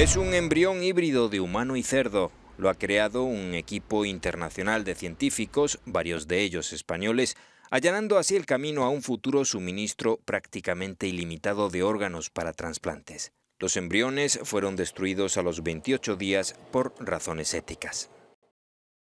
Es un embrión híbrido de humano y cerdo. Lo ha creado un equipo internacional de científicos, varios de ellos españoles, allanando así el camino a un futuro suministro prácticamente ilimitado de órganos para trasplantes. Los embriones fueron destruidos a los 28 días por razones éticas.